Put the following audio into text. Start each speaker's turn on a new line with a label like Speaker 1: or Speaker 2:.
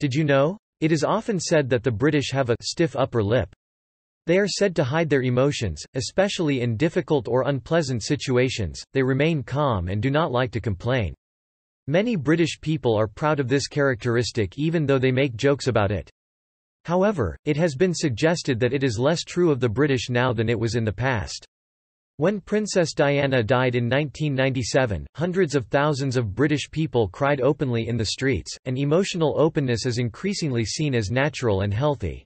Speaker 1: Did you know? It is often said that the British have a stiff upper lip. They are said to hide their emotions, especially in difficult or unpleasant situations, they remain calm and do not like to complain. Many British people are proud of this characteristic even though they make jokes about it. However, it has been suggested that it is less true of the British now than it was in the past. When Princess Diana died in 1997, hundreds of thousands of British people cried openly in the streets, and emotional openness is increasingly seen as natural and healthy.